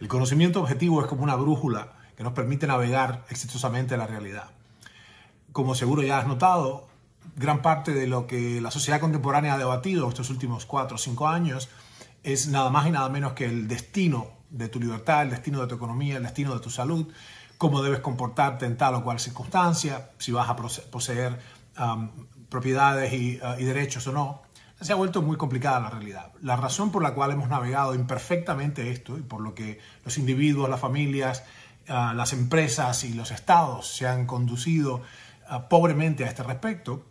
El conocimiento objetivo es como una brújula que nos permite navegar exitosamente la realidad. Como seguro ya has notado, gran parte de lo que la sociedad contemporánea ha debatido estos últimos cuatro o cinco años es nada más y nada menos que el destino de tu libertad, el destino de tu economía, el destino de tu salud, cómo debes comportarte en tal o cual circunstancia, si vas a poseer propiedades ah, y derechos o no se ha vuelto muy complicada la realidad. La razón por la cual hemos navegado imperfectamente esto y por lo que los individuos, las familias, ah, las empresas y los estados se han conducido ah, pobremente a este respecto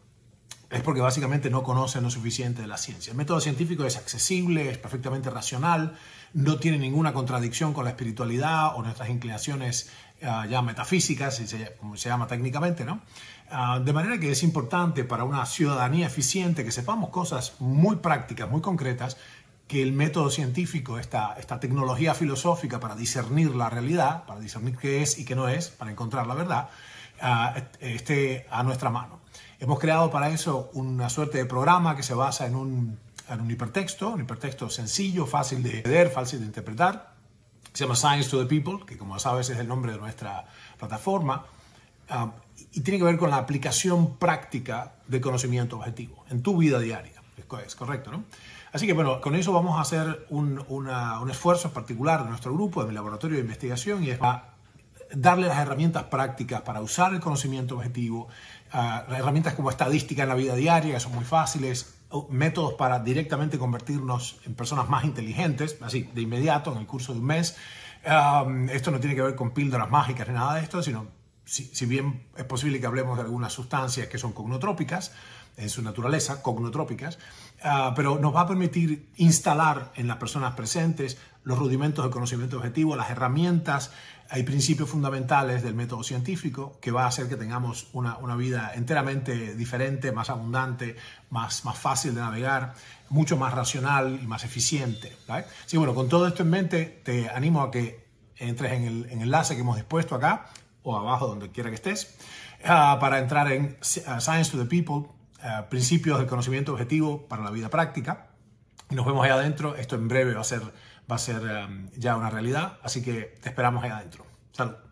es porque básicamente no conocen lo suficiente de la ciencia. El método científico es accesible, es perfectamente racional, no tiene ninguna contradicción con la espiritualidad o nuestras inclinaciones ah, ya metafísicas, como se llama técnicamente, ¿no? Ah, de manera que es importante para una ciudadanía eficiente que sepamos cosas muy prácticas, muy concretas, que el método científico, esta, esta tecnología filosófica para discernir la realidad, para discernir qué es y qué no es, para encontrar la verdad, ah, esté a nuestra mano. Hemos creado para eso una suerte de programa que se basa en un, un hipertexto, un hipertexto sencillo, fácil de leer, fácil de interpretar. Se llama Science to the People, que como sabes es el nombre de nuestra plataforma. Ah, y tiene que ver con la aplicación práctica del conocimiento objetivo en tu vida diaria. Es correcto, ¿no? Así que bueno, con eso vamos a hacer un, un esfuerzo particular de nuestro grupo, de mi laboratorio de investigación, y es para darle las herramientas prácticas para usar el conocimiento objetivo, ah, herramientas como estadística en la vida diaria, que son muy fáciles, métodos para directamente convertirnos en personas más inteligentes, así, de inmediato, en el curso de un mes. Ah, esto no tiene que ver con píldoras mágicas ni nada de esto, sino si, bien es posible que hablemos de algunas sustancias que son cognotrópicas, en su naturaleza, cognotrópicas, ah, pero nos va a permitir instalar en las personas presentes los rudimentos del conocimiento objetivo, las herramientas y principios fundamentales del método científico, que va a hacer que tengamos una, vida enteramente diferente, más abundante, más, más fácil de navegar, mucho más racional y más eficiente. Sí, bueno, con todo esto en mente, te animo a que entres en el, en el enlace que hemos dispuesto acá o abajo, donde quiera que estés, ah, para entrar en ah, Science to the People, ah, principios del conocimiento objetivo para la vida práctica. Y nos vemos allá adentro. Esto en breve va a ser, va a ser ya una realidad, así que te esperamos allá adentro. Salud.